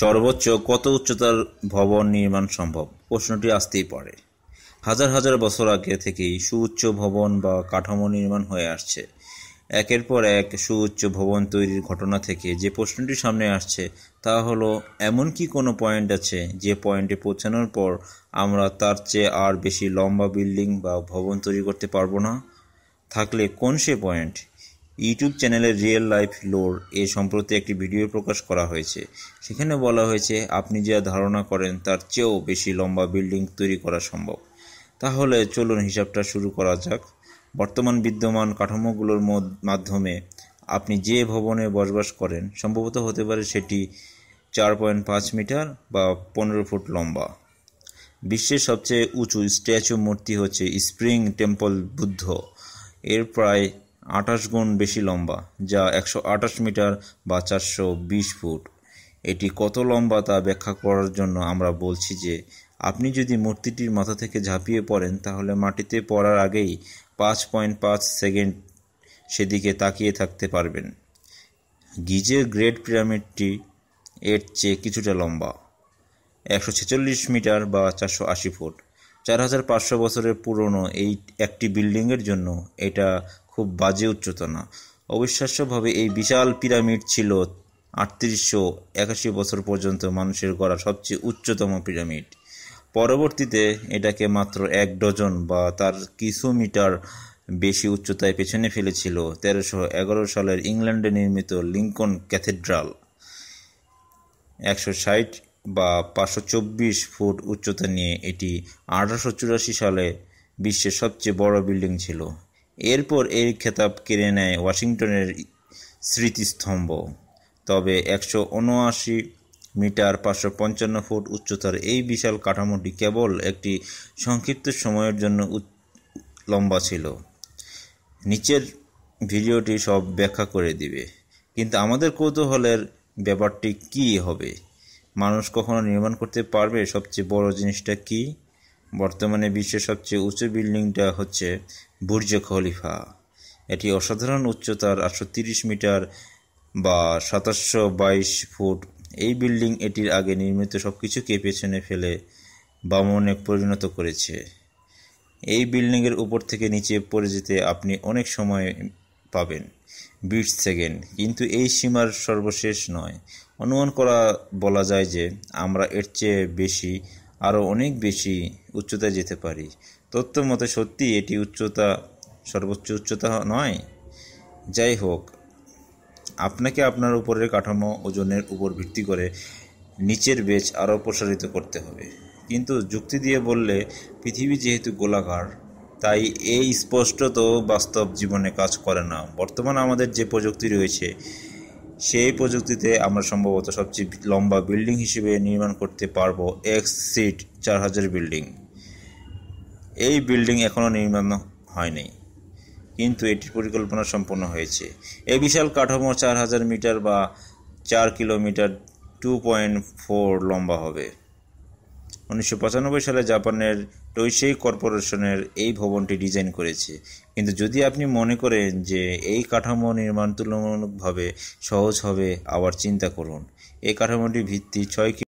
সর্বোচ্চ কত উচ্চতার ভবন নির্মাণ সম্ভব প্রশ্নটি আসতেই পারে হাজার হাজার বছর আগে থেকেই সুউচ্চ ভবন বা কাঠামো নির্মাণ হয়ে আসছে একের পর এক সুউচ্চ ভবন তৈরির ঘটনা থেকে যে প্রশ্নটি সামনে আসছে তা হলো এমন কি কোনো পয়েন্ট আছে যে পয়েন্টে পৌঁছানোর পর আমরা তার চেয়ে আর বেশি লম্বা বিল্ডিং বা ভবন তৈরি করতে পারবো না থাকলে কোন সে পয়েন্ট ইউটিউব চ্যানেলের রিয়েল লাইফ লোর এ সম্প্রতি একটি ভিডিও প্রকাশ করা হয়েছে সেখানে বলা হয়েছে আপনি যা ধারণা করেন তার চেয়েও বেশি লম্বা বিল্ডিং তৈরি করা সম্ভব তাহলে চলুন হিসাবটা শুরু করা যাক বর্তমান বিদ্যমান কাঠামোগুলোর মাধ্যমে আপনি যে ভবনে বসবাস করেন সম্ভবত হতে পারে সেটি চার পয়েন্ট পাঁচ মিটার বা পনেরো ফুট লম্বা বিশ্বের সবচেয়ে উঁচু স্ট্যাচু মূর্তি হচ্ছে স্প্রিং টেম্পল বুদ্ধ এর প্রায় আটাশ গুণ বেশি লম্বা যা একশো আঠাশ মিটার বা চারশো বিশ ফুট এটি কত লম্বা তা ব্যাখ্যা করার জন্য আমরা বলছি যে আপনি যদি মূর্তিটির মাথা থেকে ঝাঁপিয়ে পড়েন তাহলে মাটিতে পড়ার আগেই পাঁচ পয়েন্ট পাঁচ সেকেন্ড সেদিকে তাকিয়ে থাকতে পারবেন গিজের গ্রেট পিরামিডটি এর চেয়ে কিছুটা লম্বা একশো ছেচল্লিশ মিটার বা চারশো আশি ফুট চার হাজার পাঁচশো বছরের পুরনো এই একটি বিল্ডিংয়ের জন্য এটা খুব বাজে উচ্চতা অবিশ্বাস্যভাবে এই বিশাল পিরামিড ছিল আটত্রিশশো একাশি বছর পর্যন্ত মানুষের গড়া সবচেয়ে উচ্চতম পিরামিড পরবর্তীতে এটাকে মাত্র এক ডজন বা তার কিছু মিটার বেশি উচ্চতায় পেছনে ফেলেছিল তেরোশো এগারো সালের ইংল্যান্ডে নির্মিত লিঙ্কন ক্যাথেড্রাল একশো ষাট বা পাঁচশো চব্বিশ ফুট উচ্চতা নিয়ে এটি আঠারোশো চুরাশি সালে বিশ্বের সবচেয়ে বড় বিল্ডিং ছিল এরপর এই খেতাব কেড়ে নেয় ওয়াশিংটনের স্মৃতিস্তম্ভ তবে একশো উনআশি মিটার পাঁচশো পঞ্চান্ন ফুট উচ্চতার এই বিশাল কাঠামোটি কেবল একটি সংক্ষিপ্ত সময়ের জন্য লম্বা ছিল নিচের ভিডিওটি সব ব্যাখ্যা করে দিবে কিন্তু আমাদের কৌতূহলের ব্যাপারটি কি হবে মানুষ কখনো নির্মাণ করতে পারবে সবচেয়ে বড় জিনিসটা কী বর্তমানে বিশ্বের সবচেয়ে উঁচু বিল্ডিংটা হচ্ছে বুর্জ খলিফা এটি অসাধারণ উচ্চতার আটশো মিটার বা সাতাশশো ফুট এই বিল্ডিং এটির আগে নির্মিত সব কিছুকে পেছনে ফেলে বামনে পরিণত করেছে এই বিল্ডিংয়ের উপর থেকে নিচে পড়ে যেতে আপনি অনেক সময় পাবেন বিশ সেকেন্ড কিন্তু এই সীমার সর্বশেষ নয় অনুমান করা বলা যায় যে আমরা এর চেয়ে বেশি আরও অনেক বেশি উচ্চতায় যেতে পারি তথ্য মতে সত্যি এটি উচ্চতা সর্বোচ্চ উচ্চতা নয় যাই হোক আপনাকে আপনার উপরের কাঠামো ওজনের উপর ভিত্তি করে নিচের বেচ আরও প্রসারিত করতে হবে কিন্তু যুক্তি দিয়ে বললে পৃথিবী যেহেতু গোলাকার তাই এই স্পষ্টত বাস্তব জীবনে কাজ করে না বর্তমানে আমাদের যে প্রযুক্তি রয়েছে সেই প্রযুক্তিতে আমরা সম্ভবত সবচেয়ে লম্বা বিল্ডিং হিসেবে নির্মাণ করতে পারব এক্স সিট চার হাজার বিল্ডিং এই বিল্ডিং এখনও নির্মাণ হয়নি কিন্তু এটির পরিকল্পনা সম্পন্ন হয়েছে এই বিশাল কাঠামো চার হাজার মিটার বা চার কিলোমিটার টু পয়েন্ট ফোর লম্বা হবে উনিশশো সালে জাপানের টৈসেই কর্পোরেশনের এই ভবনটি ডিজাইন করেছে কিন্তু যদি আপনি মনে করেন যে এই কাঠামো নির্মাণ তুলনামূলকভাবে সহজ হবে আবার চিন্তা করুন এই কাঠামোটির ভিত্তি ছয়